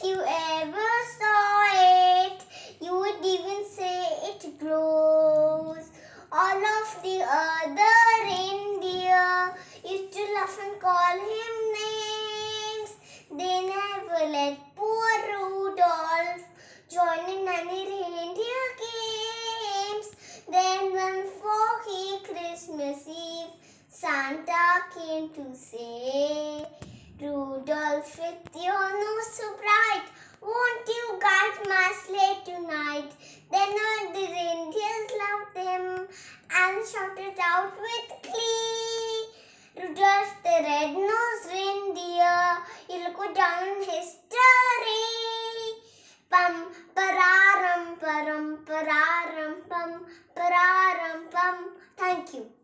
if you ever saw it, you would even say it grows. All of the other reindeer used to laugh and call him names. They never let poor Rudolph join in any reindeer games. Then one foggy Christmas Eve, Santa came to say with your nose so bright. Won't you guide my sleigh tonight? Then all the reindeers loved him and shouted out with glee. Rudolph the red-nosed reindeer, he'll go down in history. Pum, pararam, param, pararam, pum, pararam, pum. Thank you.